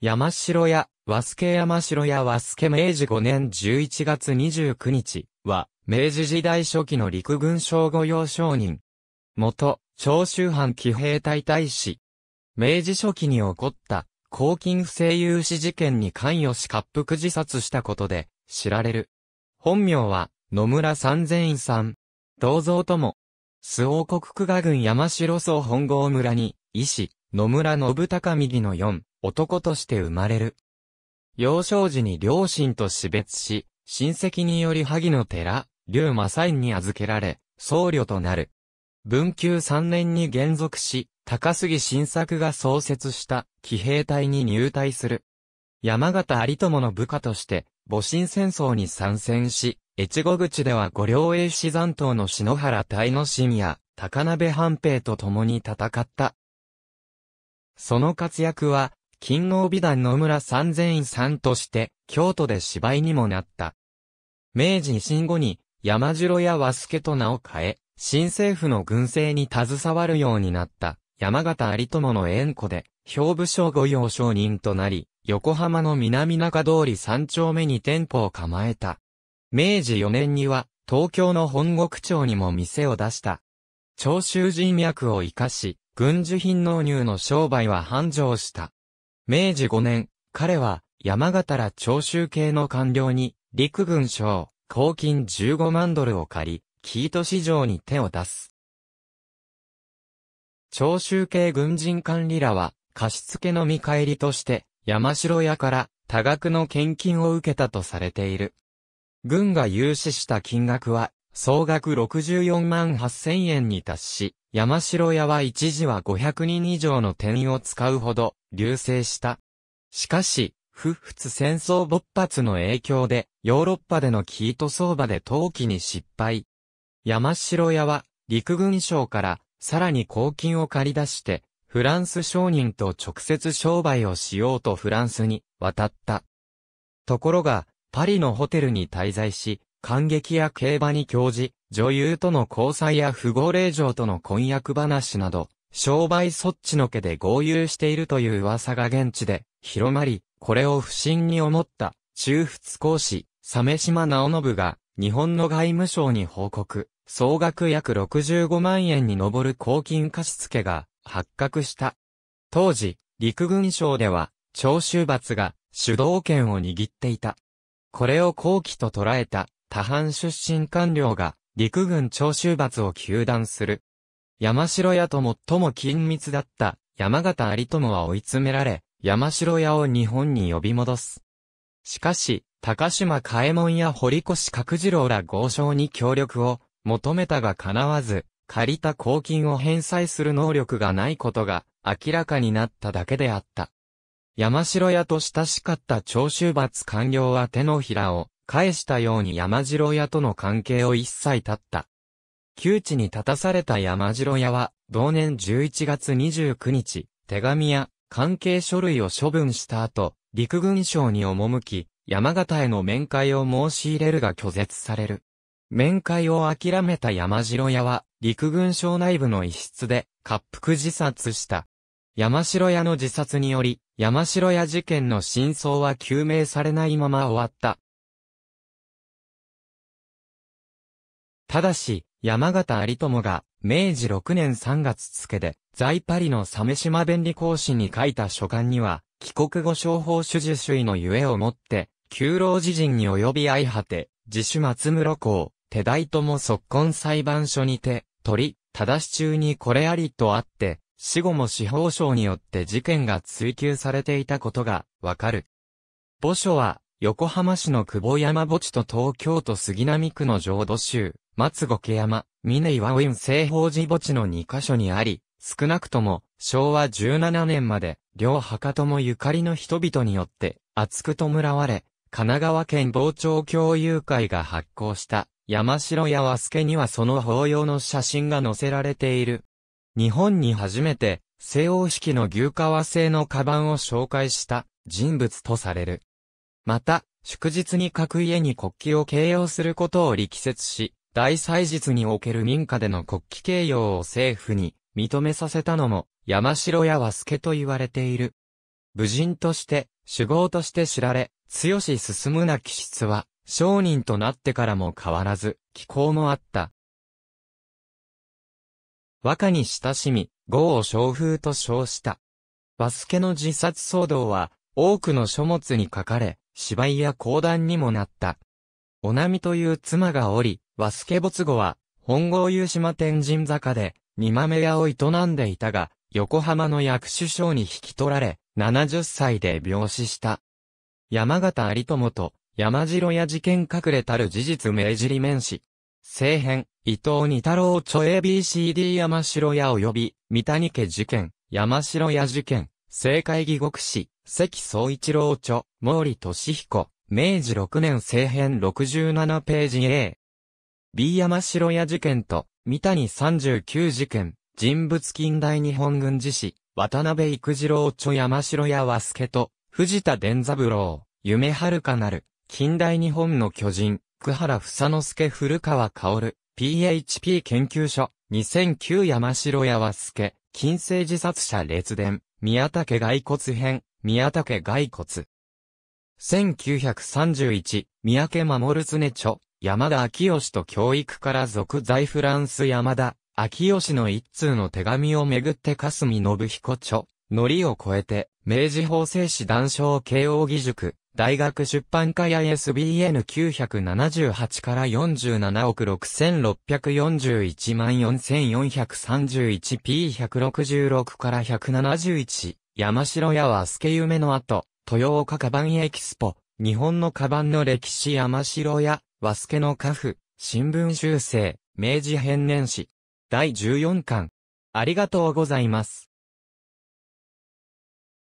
山城屋、和助山城屋和助明治5年11月29日は、明治時代初期の陸軍省御用商人。元、長州藩騎兵隊大使。明治初期に起こった、公金不正融資事件に関与し滑腹自殺したことで、知られる。本名は、野村三千院さん。銅像とも、周王国久賀郡山城荘本郷村に、医師、野村信孝右の4。男として生まれる。幼少時に両親と死別し、親戚により萩の寺、龍馬院に預けられ、僧侶となる。文久三年に減俗し、高杉晋作が創設した騎兵隊に入隊する。山形有友の部下として、戊辰戦争に参戦し、越後口では五両英士残党の篠原隊の深夜、高鍋半平と共に戦った。その活躍は、金王美団野村三千院さんとして、京都で芝居にもなった。明治維新後に、山城や和助と名を変え、新政府の軍政に携わるようになった、山形有友の縁故で、兵部省御用商人となり、横浜の南中通り三丁目に店舗を構えた。明治四年には、東京の本国町にも店を出した。長州人脈を活かし、軍需品納入の商売は繁盛した。明治5年、彼は山形ら長州系の官僚に陸軍省、公金15万ドルを借り、キート市場に手を出す。長州系軍人管理らは、貸付の見返りとして、山城屋から多額の献金を受けたとされている。軍が融資した金額は、総額64万8000円に達し、山城屋は一時は500人以上の店員を使うほど、流星した。しかし、不仏戦争勃発の影響で、ヨーロッパでのキート相場で陶器に失敗。山城屋は、陸軍省から、さらに公金を借り出して、フランス商人と直接商売をしようとフランスに渡った。ところが、パリのホテルに滞在し、感激や競馬に興じ、女優との交際や不合令嬢との婚約話など、商売そっちのけで合流しているという噂が現地で広まり、これを不審に思った中仏公使、鮫島直信が日本の外務省に報告、総額約65万円に上る公金貸付が発覚した。当時、陸軍省では、徴収罰が主導権を握っていた。これを後期と捉えた多藩出身官僚が陸軍徴収罰を求断する。山城屋と最も緊密だった山形有友は追い詰められ、山城屋を日本に呼び戻す。しかし、高島嘉右衛門や堀越角次郎ら豪商に協力を求めたが叶わず、借りた公金を返済する能力がないことが明らかになっただけであった。山城屋と親しかった長州罰官僚は手のひらを返したように山城屋との関係を一切絶った。窮地に立たされた山城屋は、同年11月29日、手紙や関係書類を処分した後、陸軍省に赴き、山形への面会を申し入れるが拒絶される。面会を諦めた山城屋は、陸軍省内部の一室で、滑腹自殺した。山城屋の自殺により、山城屋事件の真相は究明されないまま終わった。ただし、山形有友が、明治6年3月付で、在パリの鮫島弁理講師に書いた書簡には、帰国後商法主事主義のゆえをもって、旧老自陣に及び相果て、自主松室公、手代とも即婚裁判所にて、取り、ただし中にこれありとあって、死後も司法省によって事件が追及されていたことがわかる。墓所は横浜市の久保山墓地と東京都杉並区の浄土宗、松家山、峰岩雲西方寺墓地の2カ所にあり、少なくとも昭和17年まで両墓ともゆかりの人々によって厚く弔われ、神奈川県傍聴共有会が発行した山城や和助にはその法要の写真が載せられている。日本に初めて西欧式の牛革製のカバンを紹介した人物とされる。また、祝日に各家に国旗を掲揚することを力説し、大祭日における民家での国旗掲揚を政府に認めさせたのも、山城屋和助と言われている。武人として、守護として知られ、強し進むな気質は、商人となってからも変わらず、気候もあった。和歌に親しみ、豪を将風と称した。和助の自殺騒動は、多くの書物に書かれ、芝居や講談にもなった。おなみという妻がおり、和助没後は、本郷湯島天神坂で、煮豆屋を営んでいたが、横浜の薬首相に引き取られ、70歳で病死した。山形有友と、山城屋事件隠れたる事実明じり面し。政変、伊藤二太郎著 ABCD 山城屋及び、三谷家事件、山城屋事件、政界義国史、関総一郎著、毛利俊彦、明治6年政編67ページ A。B 山城屋事件と、三谷39事件、人物近代日本軍事史、渡辺育次郎著山城屋和助と、藤田伝三郎、夢遥かなる、近代日本の巨人、久原房之助古川薫、PHP 研究所、2009山城屋和助、近世自殺者列伝、宮武骸骨編、宮武骸骨。1931、三宅守常著、山田昭義と教育から続在フランス山田、昭義の一通の手紙をめぐって霞信彦著、りを超えて、明治法制史談笑慶応義塾、大学出版会や SBN978 から47億6641万 4431P166 から171山城屋は助夢の後、豊岡カバンエキスポ、日本のカバンの歴史山城屋、和助の家父、新聞修正、明治編年史。第14巻。ありがとうございます。